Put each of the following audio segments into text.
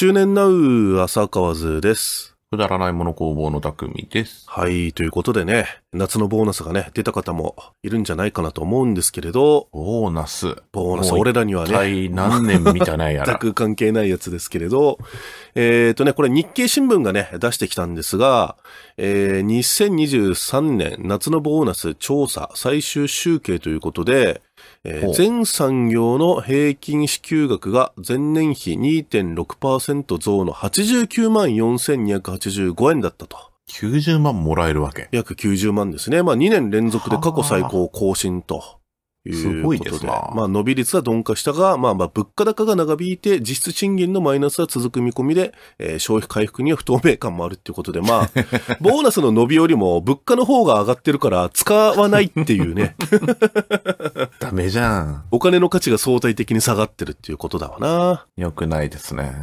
中年ナウ浅川図です。くだらないもの工房の匠です。はい、ということでね、夏のボーナスがね、出た方もいるんじゃないかなと思うんですけれど。ボーナス。ボーナス、俺らにはね。一体何年みたいなやら。全く関係ないやつですけれど。えっ、ー、とね、これ日経新聞がね、出してきたんですが、えー、2023年夏のボーナス調査最終集計ということで、えー、全産業の平均支給額が前年比2.6%増の89万4285円だったと。90万もらえるわけ約90万ですね。まあ2年連続で過去最高更新と。すごいですな。まあ、伸び率は鈍化したが、まあまあ、物価高が長引いて、実質賃金のマイナスは続く見込みで、えー、消費回復には不透明感もあるっていうことで、まあ、ボーナスの伸びよりも物価の方が上がってるから使わないっていうね。ダメじゃん。お金の価値が相対的に下がってるっていうことだわな。良くないですね。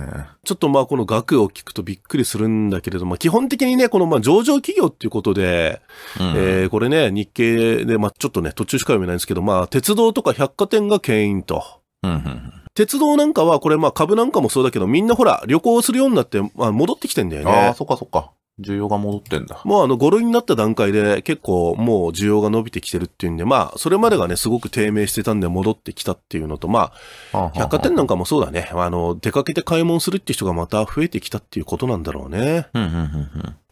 ちょっとまあ、この額を聞くとびっくりするんだけれども、基本的にね、このまあ、上場企業っていうことで、うん、えー、これね、日経で、まあ、ちょっとね、途中しか読めないんですけど、まあ、鉄道とか百貨店が牽引と。うんん鉄道なんかは、これまあ株なんかもそうだけど、みんなほら、旅行するようになって、まあ戻ってきてんだよね。ああ、そっかそっか。需要が戻ってんだ。もうあの5類になった段階で結構もう需要が伸びてきてるっていうんで、まあそれまでがね、すごく低迷してたんで戻ってきたっていうのと、まあ、百貨店なんかもそうだね。あの、出かけて買い物するって人がまた増えてきたっていうことなんだろうね。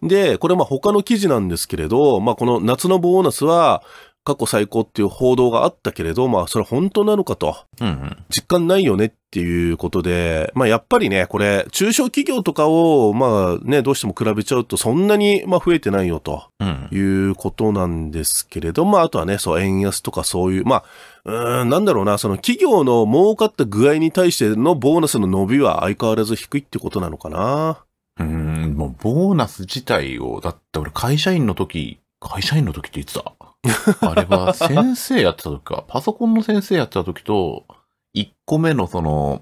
で、これまあ他の記事なんですけれど、まあこの夏のボーナスは、過去最高っていう報道があったけれど、まあそれ本当なのかと、うんうん、実感ないよねっていうことで、まあやっぱりね、これ中小企業とかをまあね、どうしても比べちゃうとそんなにまあ増えてないよということなんですけれど、まああとはね、そう円安とかそういう、まあうん、なんだろうな、その企業の儲かった具合に対してのボーナスの伸びは相変わらず低いってことなのかな。うん、もうボーナス自体を、だって俺会社員の時、会社員の時って言ってたあれは先生やってた時か、パソコンの先生やってた時と、1個目のその、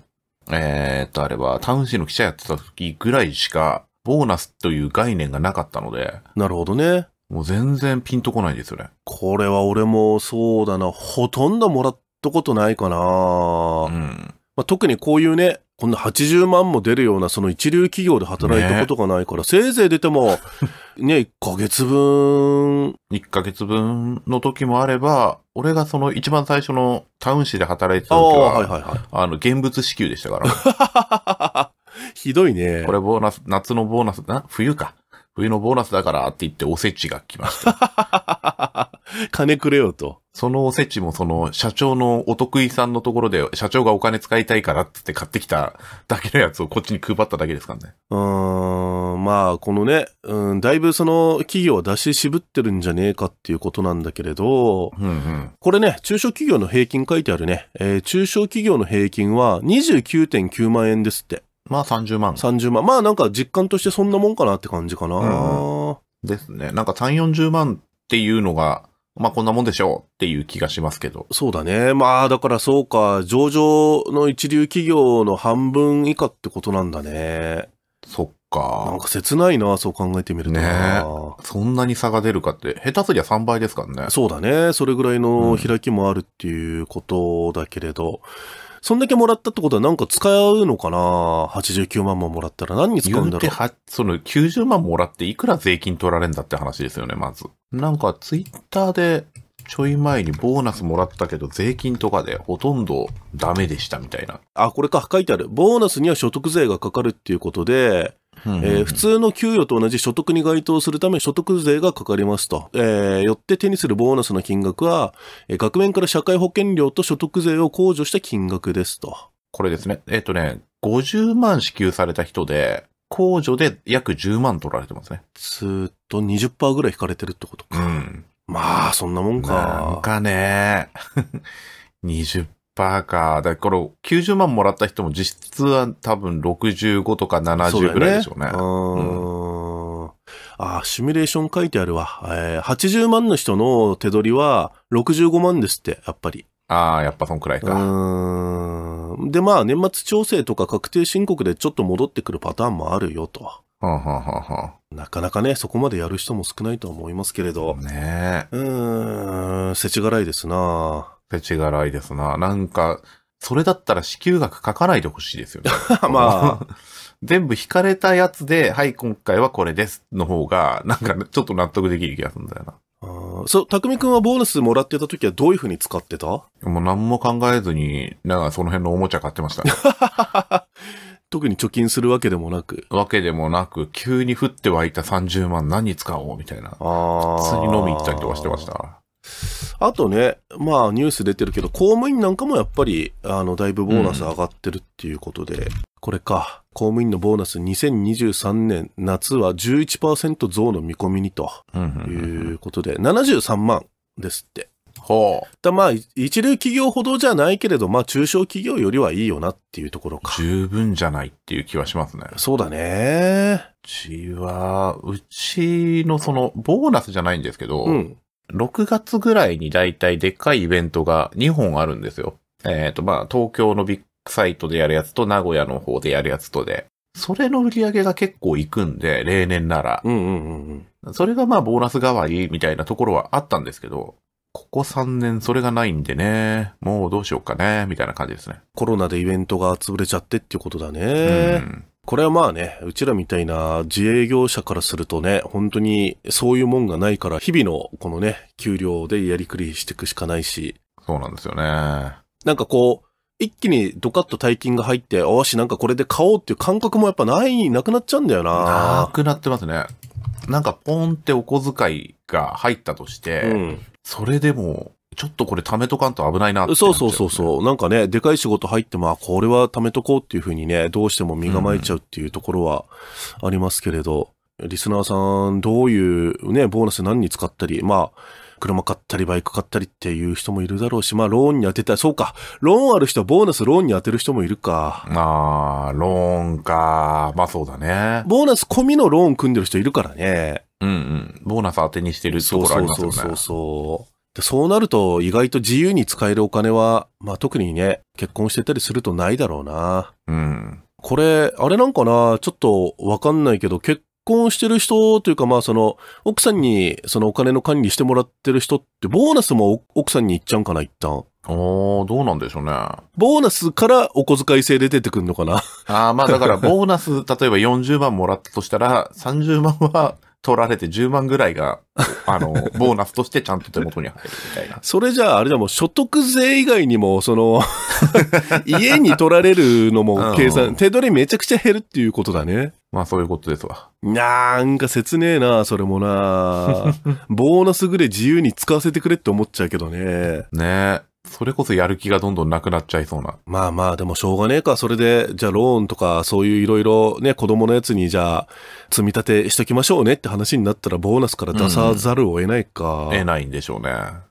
えー、っと、あれは、タウンーの記者やってた時ぐらいしか、ボーナスという概念がなかったので。なるほどね。もう全然ピンとこないですよね。これは俺もそうだな、ほとんどもらったことないかな。うん。まあ、特にこういうね、こんな80万も出るような、その一流企業で働いたことがないから、ね、せいぜい出ても、ね、1ヶ月分。1ヶ月分の時もあれば、俺がその一番最初のタウン市で働いてた時は、はいはいはい、あの、現物支給でしたから。ひどいね。これボーナス、夏のボーナス、な、冬か。冬のボーナスだからって言っておせちが来ました。金くれよと。そのおせちもその社長のお得意さんのところで社長がお金使いたいからって言って買ってきただけのやつをこっちに配っただけですからね。うーん、まあこのね、うん、だいぶその企業は出し渋ってるんじゃねえかっていうことなんだけれど、うんうん、これね、中小企業の平均書いてあるね、えー、中小企業の平均は29.9万円ですって。まあ30万。30万。まあなんか実感としてそんなもんかなって感じかな。ですね。なんか3、40万っていうのが、まあこんなもんでしょうっていう気がしますけど。そうだね。まあだからそうか、上場の一流企業の半分以下ってことなんだね。そっか。なんか切ないな、そう考えてみると。ねそんなに差が出るかって、下手すりゃ3倍ですからね。そうだね。それぐらいの開きもあるっていうことだけれど。うんそんだけもらったってことはなんか使うのかな ?89 万ももらったら何に使うんだろう言うてその90万もらっていくら税金取られんだって話ですよね、まず。なんかツイッターでちょい前にボーナスもらったけど税金とかでほとんどダメでしたみたいな。あ、これか、書いてある。ボーナスには所得税がかかるっていうことで、えー、普通の給与と同じ所得に該当するため所得税がかかりますと、えー、よって手にするボーナスの金額は、えー、額面から社会保険料と所得税を控除した金額ですと。これですね。えっ、ー、とね、50万支給された人で、控除で約10万取られてますね。ずっと20%ぐらい引かれてるってことか。うん。まあ、そんなもんか。なんかね、20% バカー。だ。この90万もらった人も実質は多分65とか70ぐらいでしょうね。うねうん、あシミュレーション書いてあるわ。えー、80万の人の手取りは65万ですって、やっぱり。ああ、やっぱそんくらいか。で、まあ、年末調整とか確定申告でちょっと戻ってくるパターンもあるよと。なかなかね、そこまでやる人も少ないと思いますけれど。ねうん、せちがらいですな手辛いですな。なんか、それだったら支給額書かないでほしいですよね。まあ。全部引かれたやつで、はい、今回はこれです。の方が、なんか、ちょっと納得できる気がするんだよな。あそう、匠くんはボーナスもらってた時はどういう風に使ってたもう何も考えずに、なんかその辺のおもちゃ買ってました、ね。特に貯金するわけでもなく。わけでもなく、急に降って湧いた30万何使おうみたいな。ああ。普通に飲み行ったりとかしてました。あとね、まあニュース出てるけど、公務員なんかもやっぱり、あの、だいぶボーナス上がってるっていうことで、うん、これか、公務員のボーナス2023年夏は11%増の見込みにということで、73万ですって。まあ、一流企業ほどじゃないけれど、まあ、中小企業よりはいいよなっていうところか。十分じゃないっていう気はしますね。そうだね。うちは、うちのその、ボーナスじゃないんですけど、うん、6月ぐらいにだいたいでっかいイベントが2本あるんですよ。えっ、ー、と、まあ、東京のビッグサイトでやるやつと、名古屋の方でやるやつとで。それの売り上げが結構いくんで、例年なら。うんうんうん。それがまあ、ボーナス代わりみたいなところはあったんですけど、ここ3年それがないんでね、もうどうしようかね、みたいな感じですね。コロナでイベントが潰れちゃってっていうことだね。うん。これはまあね、うちらみたいな自営業者からするとね、本当にそういうもんがないから、日々のこのね、給料でやりくりしていくしかないし。そうなんですよね。なんかこう、一気にドカッと大金が入って、おし、なんかこれで買おうっていう感覚もやっぱない、なくなっちゃうんだよな。なくなってますね。なんかポンってお小遣いが入ったとして、うん、それでもちょっとこれ貯めとかんと危ないなってな、ね、そうそうそうそう。なんかね、でかい仕事入っても、あ、これは貯めとこうっていうふうにね、どうしても身構えちゃうっていうところはありますけれど、うん、リスナーさん、どういうね、ボーナス何に使ったり、まあ、車買ったり、バイク買ったりっていう人もいるだろうし、まあ、ローンに当てたり、そうか、ローンある人はボーナスローンに当てる人もいるか。ああ、ローンか。まあそうだね。ボーナス込みのローン組んでる人いるからね。うんうん。ボーナス当てにしてるところありますよね。そうそうそうそう。で、そうなると意外と自由に使えるお金は、まあ特にね、結婚してたりするとないだろうな。うん。これ、あれなんかな、ちょっとわかんないけど、結婚してる人というかまあその、奥さんにそのお金の管理してもらってる人って、ボーナスも奥さんに行っちゃうんかな、一旦。おー、どうなんでしょうね。ボーナスからお小遣い制で出てくるのかなああ、まあだからボーナス、例えば40万もらったとしたら、30万は取られて10万ぐらいが、あの、ボーナスとしてちゃんと手元に入るみたいな。それじゃあ、あれだもん、所得税以外にも、その 家に取られるのも計算、手取りめちゃくちゃ減るっていうことだね。まあそういうことですわ。なんか切ねえな、それもな。ボーナスぐらい自由に使わせてくれって思っちゃうけどね。ねえ。それこそやる気がどんどんなくなっちゃいそうな。まあまあ、でもしょうがねえか。それで、じゃあローンとか、そういういろいろね、子供のやつに、じゃあ、積み立てしときましょうねって話になったら、ボーナスから出さざるを得ないか。うん、得ないんでしょうね。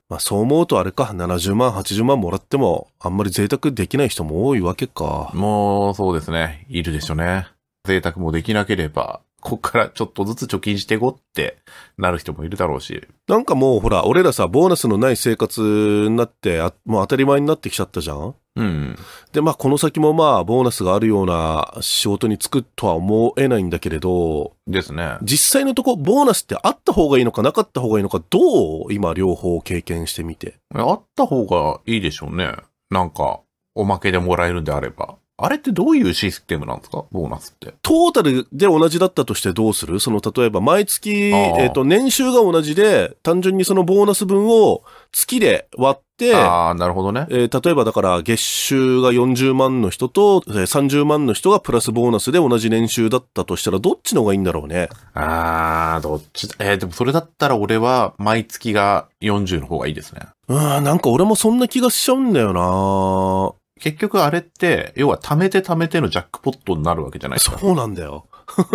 まあそう思うとあれか、70万、80万もらっても、あんまり贅沢できない人も多いわけか。もう、そうですね。いるでしょうね。贅沢もできなければ、こっからちょっとずつ貯金していこうってなる人もいるだろうし。なんかもうほら、俺らさ、ボーナスのない生活になって、あもう当たり前になってきちゃったじゃんうん。で、まあこの先もまあ、ボーナスがあるような仕事に就くとは思えないんだけれど。ですね。実際のとこ、ボーナスってあった方がいいのかなかった方がいいのか、どう今両方経験してみて。あった方がいいでしょうね。なんか、おまけでもらえるんであれば。あれってどういうシステムなんですかボーナスって。トータルで同じだったとしてどうするその、例えば毎月、えっ、ー、と、年収が同じで、単純にそのボーナス分を月で割って、ああ、なるほどね。えー、例えばだから月収が40万の人と、えー、30万の人がプラスボーナスで同じ年収だったとしたら、どっちの方がいいんだろうね。ああ、どっち、えー、でもそれだったら俺は毎月が40の方がいいですね。うん、なんか俺もそんな気がしちゃうんだよな結局あれって、要は貯めて貯めてのジャックポットになるわけじゃないですか。そうなんだよ。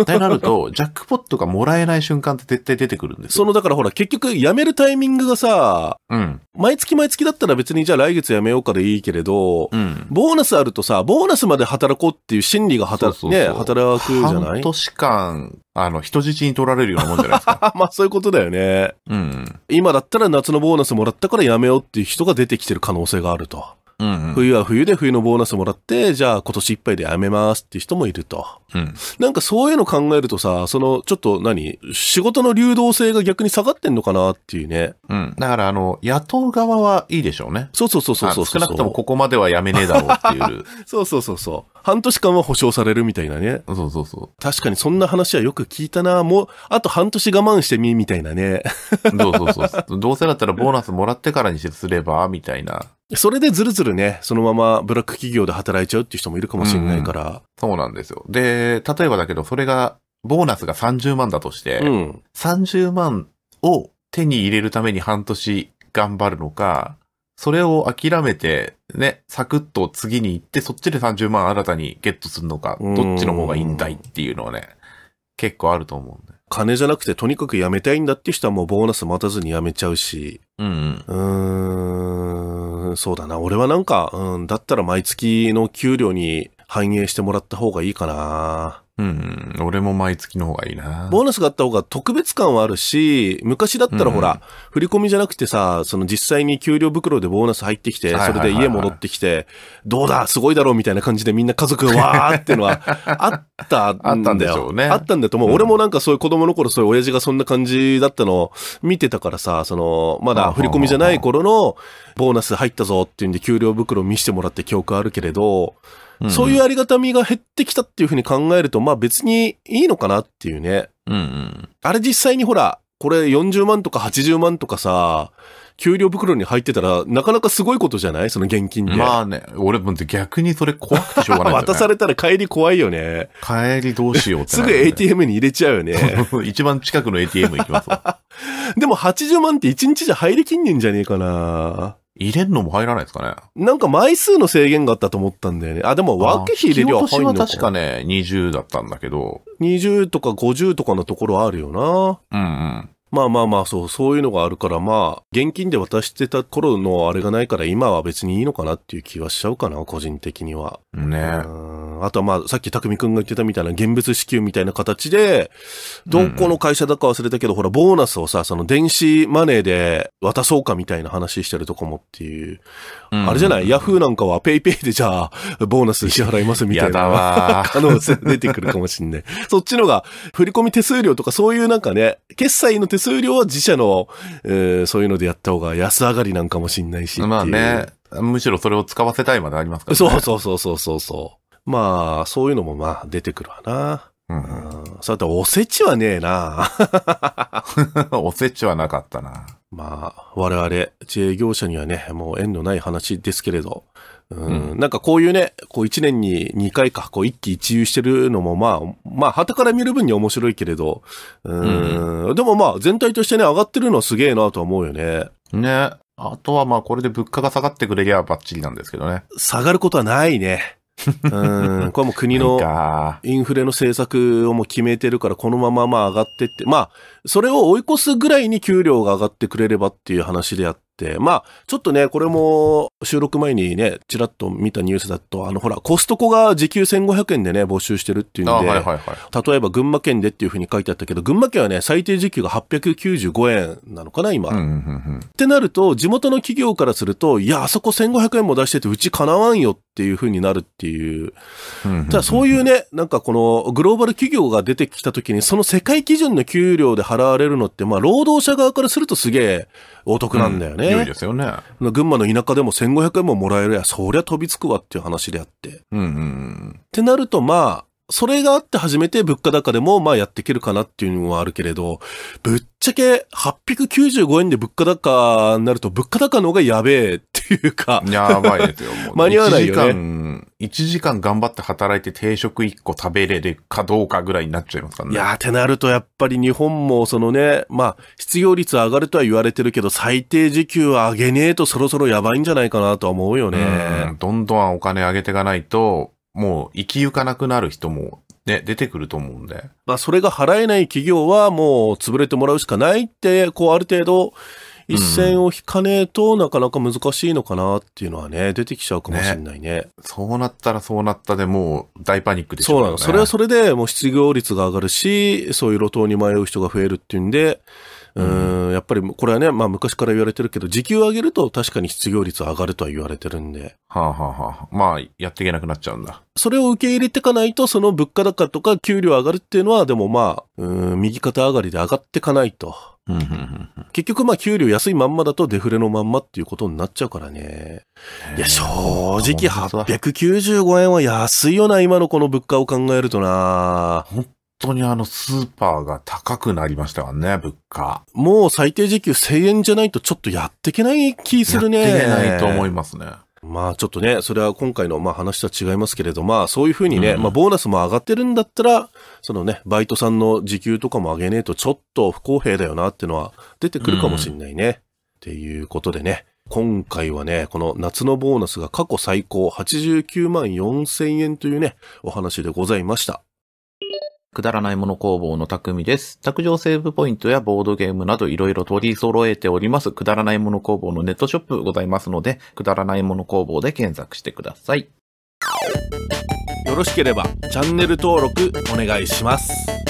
ってなると、ジャックポットがもらえない瞬間って絶対出てくるんですそのだからほら、結局辞めるタイミングがさ、うん、毎月毎月だったら別にじゃあ来月辞めようかでいいけれど、うん、ボーナスあるとさ、ボーナスまで働こうっていう心理が働そうね、働くじゃない半年間、あの、人質に取られるようなもんじゃないですか。まあそういうことだよね。うん。今だったら夏のボーナスもらったから辞めようっていう人が出てきてる可能性があると。うんうん、冬は冬で冬のボーナスもらって、じゃあ今年いっぱいでやめますっていう人もいると。うん、なんかそういうの考えるとさ、そのちょっと何、仕事の流動性が逆に下がってんのかなっていうね。うん。だからあの、雇う側はいいでしょうね。そうそうそうそうそう少なくともここまではやめねえだろうっていう。そうそうそうそう。半年間は保証されるみたいなね。そうそうそう。確かにそんな話はよく聞いたな。もう、あと半年我慢してみ、みたいなね。そうそうそう。どうせだったらボーナスもらってからにすれば、みたいな。それでずるずるね、そのままブラック企業で働いちゃうっていう人もいるかもしれないから。うんそうなんですよ。で、例えばだけど、それが、ボーナスが30万だとして、うん、30万を手に入れるために半年頑張るのか、それを諦めて、ね、サクッと次に行って、そっちで30万新たにゲットするのか、どっちの方がいいんだいっていうのはね、結構あると思うんだ金じゃなくてとにかく辞めたいんだって人はもうボーナス待たずに辞めちゃうし、うん、うん、うーん、そうだな。俺はなんか、うん、だったら毎月の給料に反映してもらった方がいいかな。うん、俺も毎月の方がいいな。ボーナスがあった方が特別感はあるし、昔だったらほら、うん、振り込みじゃなくてさ、その実際に給料袋でボーナス入ってきて、それで家戻ってきて、どうだ、すごいだろうみたいな感じでみんな家族がわーってのは あったんだよ。あったんでしょうね。あったんだと思う。うん、俺もなんかそういう子供の頃そういう親父がそんな感じだったのを見てたからさ、その、まだ振り込みじゃない頃のボーナス入ったぞっていうんで給料袋見してもらって記憶あるけれど、うん、そういうありがたみが減ってきたっていうふうに考えると、まあ別にいいのかなっていうね。うん、うん、あれ実際にほら、これ40万とか80万とかさ、給料袋に入ってたら、なかなかすごいことじゃないその現金で。まあね、俺も逆にそれ怖くてしょうがない、ね、渡されたら帰り怖いよね。帰りどうしようって、ね、すぐ ATM に入れちゃうよね。一番近くの ATM 行きますわ。でも80万って1日じゃ入りきんねんじゃねえかな。入れるのも入らないですかね。なんか枚数の制限があったと思ったんだよね。あ、でも分け入れりゃ入んのか。は確かね、20だったんだけど。20とか50とかのところあるよな。うんうん。まあまあまあ、そう、そういうのがあるから、まあ、現金で渡してた頃のあれがないから、今は別にいいのかなっていう気はしちゃうかな、個人的には。ねあとはまあ、さっき匠くんが言ってたみたいな、現物支給みたいな形で、どこの会社だか忘れたけど、うん、ほら、ボーナスをさ、その電子マネーで渡そうかみたいな話してるとこもっていう。うん、あれじゃないヤフーなんかはペイペイでじゃあ、ボーナス支払いますみたいな可能性出てくるかもしんない。そっちのが、振込手数料とかそういうなんかね、決済の手数量は自社の、えー、そういうのでやった方が安上がりなんかもしんないしまあね。むしろそれを使わせたいまでありますからね。そうそうそうそうそうそう。まあ、そういうのもまあ出てくるわな。うん、うん。そうだおせちはねえな。おせちはなかったな。まあ、我々、自営業者にはね、もう縁のない話ですけれど、なんかこういうね、こう一年に2回か、こう一喜一憂してるのもまあ、まあ、旗から見る分に面白いけれど、うん、うん、でもまあ、全体としてね、上がってるのはすげえなとは思うよね。ね。あとはまあ、これで物価が下がってくれりゃバッチリなんですけどね。下がることはないね。うん、これも国のインフレの政策をも決めてるから、このまままあ上がってって、まあ、それを追い越すぐらいに給料が上がってくれればっていう話であって、、まあ、ちょっとね、これも収録前にね、ちらっと見たニュースだと、あの、ほら、コストコが時給1500円でね、募集してるっていうんで、はいはいはい、例えば群馬県でっていうふうに書いてあったけど、群馬県はね、最低時給が895円なのかな、今。うんうんうんうん、ってなると、地元の企業からすると、いや、あそこ1500円も出してて、うちかなわんよっていうふうになるっていう。ただ、そういうね、なんかこの、グローバル企業が出てきたときに、その世界基準の給料で払われるのって、まあ、労働者側からするとすげえお得なんだよね。勢いですよね。群馬の田舎でも1500円ももらえるや、そりゃ飛びつくわっていう話であって。うんうん。ってなると、まあ、それがあって初めて物価高でもまあやっていけるかなっていうのはあるけれど、ぶっちゃけ895円で物価高になると物価高の方がやべえっていうか。やばいですよ。う間に合わないよね。1時間、1時間頑張って働いて定食1個食べれるかどうかぐらいになっちゃいますかね。いやーってなるとやっぱり日本もそのね、まあ失業率上がるとは言われてるけど最低時給は上げねえとそろそろやばいんじゃないかなとは思うよね。どんどんお金上げていかないと、もう行き行かなくなる人もね、出てくると思うんで。まあ、それが払えない企業はもう潰れてもらうしかないって、こう、ある程度、一線を引かねえと、なかなか難しいのかなっていうのはね、出てきちゃうかもしれないね。ねそうなったらそうなったでもう大パニックでしょ、ね、そうなの。それはそれでもう失業率が上がるし、そういう路頭に迷う人が増えるっていうんで、うんやっぱりこれはね、まあ、昔から言われてるけど、時給上げると確かに失業率上がるとは言われてるんで。はあ、はあは、まあ、やっていけなくなっちゃうんだ。それを受け入れていかないと、その物価高とか給料上がるっていうのは、でもまあ、うん右肩上がりで上がっていかないと。結局まあ給料安いまんまだとデフレのまんまっていうことになっちゃうからね。いや正直895円は安いよな、今のこの物価を考えるとな。本当にあのスーパーが高くなりましたわね、物価。もう最低時給1000円じゃないとちょっとやっていけない気するね。やっていけないと思いますね。まあちょっとね、それは今回のまあ話とは違いますけれど、まあそういうふうにね、うん、まあボーナスも上がってるんだったら、そのね、バイトさんの時給とかも上げねえとちょっと不公平だよなってのは出てくるかもしんないね。うん、っていうことでね、今回はね、この夏のボーナスが過去最高89万4000円というね、お話でございました。くだらないもの工房の匠です。卓上セーブポイントやボードゲームなどいろいろ取り揃えております。くだらないもの工房のネットショップございますので、くだらないもの工房で検索してください。よろしければチャンネル登録お願いします。